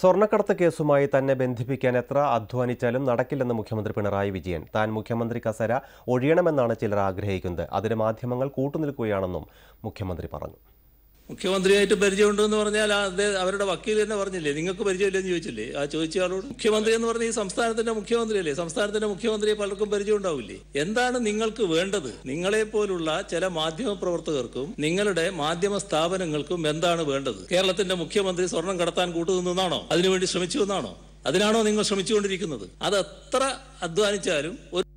സ്വർണ്ണക്കടത്ത് കേസുമായി തന്നെ ബന്ധിപ്പിക്കാൻ എത്ര അധ്വാനിച്ചാലും നടക്കില്ലെന്ന് മുഖ്യമന്ത്രി പിണറായി വിജയൻ താൻ മുഖ്യമന്ത്രി കസര ഒഴിയണമെന്നാണ് ചിലർ ആഗ്രഹിക്കുന്നത് അതിന് മാധ്യമങ്ങൾ കൂട്ടുനിൽക്കുകയാണെന്നും മുഖ്യമന്ത്രി പറഞ്ഞു മുഖ്യമന്ത്രിയായിട്ട് എന്ന് പറഞ്ഞാൽ അവരുടെ വക്കീൽ തന്നെ പറഞ്ഞില്ലേ നിങ്ങൾക്ക് പരിചയമില്ലെന്ന് ചോദിച്ചില്ലേ ആ ചോദിച്ചയാളോട് മുഖ്യമന്ത്രി എന്ന് പറഞ്ഞ ഈ സംസ്ഥാനത്തിന്റെ മുഖ്യമന്ത്രിയല്ലേ സംസ്ഥാനത്തിന്റെ മുഖ്യമന്ത്രിയെ പലർക്കും പരിചയം ഉണ്ടാവില്ലേ എന്താണ് നിങ്ങൾക്ക് വേണ്ടത് നിങ്ങളെ പോലുള്ള ചില മാധ്യമ പ്രവർത്തകർക്കും നിങ്ങളുടെ മാധ്യമ സ്ഥാപനങ്ങൾക്കും എന്താണ് വേണ്ടത് കേരളത്തിന്റെ മുഖ്യമന്ത്രി സ്വർണം കടത്താൻ കൂട്ടുനിന്നാണോ അതിനുവേണ്ടി ശ്രമിച്ചു എന്നാണോ അതിനാണോ നിങ്ങൾ ശ്രമിച്ചുകൊണ്ടിരിക്കുന്നത് അത് എത്ര അധ്വാനിച്ചാലും